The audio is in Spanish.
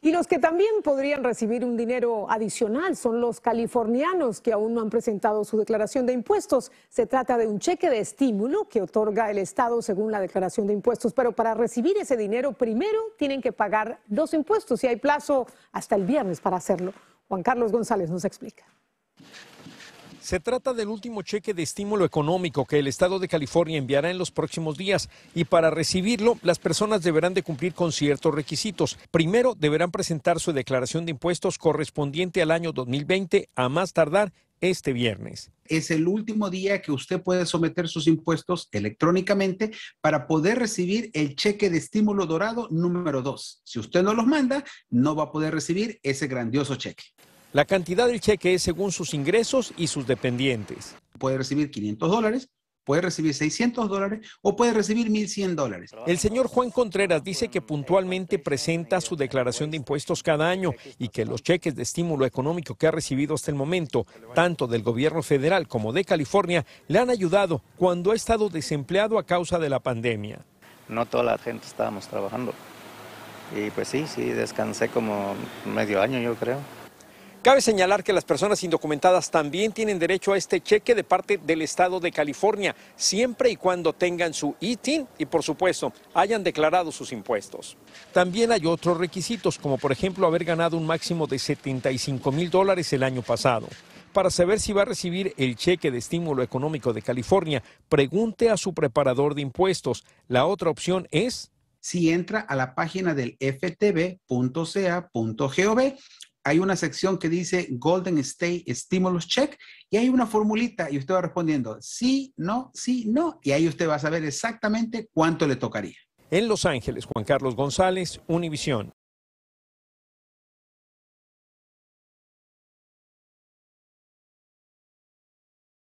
Y los que también podrían recibir un dinero adicional son los californianos que aún no han presentado su declaración de impuestos. Se trata de un cheque de estímulo que otorga el Estado según la declaración de impuestos, pero para recibir ese dinero primero tienen que pagar dos impuestos y hay plazo hasta el viernes para hacerlo. Juan Carlos González nos explica. Se trata del último cheque de estímulo económico que el Estado de California enviará en los próximos días y para recibirlo las personas deberán de cumplir con ciertos requisitos. Primero deberán presentar su declaración de impuestos correspondiente al año 2020 a más tardar este viernes. Es el último día que usted puede someter sus impuestos electrónicamente para poder recibir el cheque de estímulo dorado número 2. Si usted no los manda, no va a poder recibir ese grandioso cheque. La cantidad del cheque es según sus ingresos y sus dependientes. Puede recibir 500 dólares, puede recibir 600 dólares o puede recibir 1.100 dólares. El señor Juan Contreras dice que puntualmente presenta su declaración de impuestos cada año y que los cheques de estímulo económico que ha recibido hasta el momento, tanto del gobierno federal como de California, le han ayudado cuando ha estado desempleado a causa de la pandemia. No toda la gente estábamos trabajando. Y pues sí, sí, descansé como medio año yo creo. Cabe señalar que las personas indocumentadas también tienen derecho a este cheque de parte del Estado de California, siempre y cuando tengan su ITIN y, por supuesto, hayan declarado sus impuestos. También hay otros requisitos, como por ejemplo haber ganado un máximo de 75 mil dólares el año pasado. Para saber si va a recibir el cheque de estímulo económico de California, pregunte a su preparador de impuestos. La otra opción es... Si entra a la página del ftb.ca.gov hay una sección que dice Golden State Stimulus Check y hay una formulita y usted va respondiendo sí, no, sí, no. Y ahí usted va a saber exactamente cuánto le tocaría. En Los Ángeles, Juan Carlos González, Univisión.